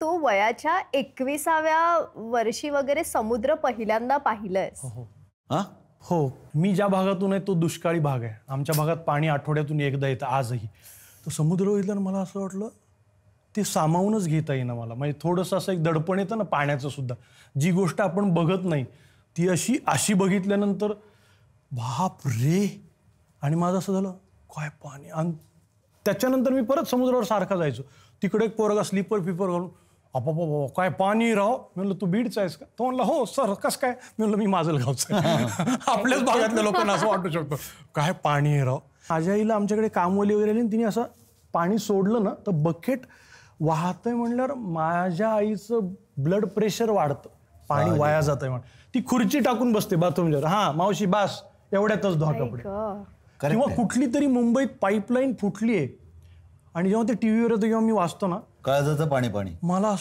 तू वयाच्या एकविसाव्या वर्षी वगैरे समुद्र पहिल्यांदा पाहिलंय हो हो. हो मी ज्या भागातून आहे तो दुष्काळी भाग आहे आमच्या भागात पाणी आठवड्यातून एकदा येतं आजही तो समुद्र बघितल्यानं मला असं वाटलं ते सामावूनच घेता येईना मला म्हणजे थोडंसं असं एक दडपण येतं ना पाण्याचं सुद्धा जी गोष्ट आपण बघत नाही ती अशी अशी बघितल्यानंतर बाप रे आणि माझं असं झालं काय पाणी आणि त्याच्यानंतर मी परत समुद्रावर सारखा जायचो तिकडे एक पोरगा स्लीपर फिपर घालून अपापा काय पाणी राव म्हणलं तू बीडचा आहेस का तो म्हणला हो सर कसं काय म्हणलं मी माझं गावचं आपल्याच भागातल्या लोकांना असं वाटू शकतो काय पाणी राव माझ्या आईला आमच्याकडे कामवली वगैरे आली तिने असं पाणी सोडलं ना तर बकेट वाहतंय म्हणल्यावर माझ्या आईचं ब्लड प्रेशर वाढतं पाणी वाया जातंय आहे म्हणून ती खुर्ची टाकून बसते बाथरूम हा मावशी बास एवढ्यातच धोका कपडे किंवा कुठली तरी मुंबईत पाईपलाईन फुटली आहे आणि जेव्हा ते टी व्हीवर जेव्हा मी वाचतो ना काळजाचं पाणी पाणी मला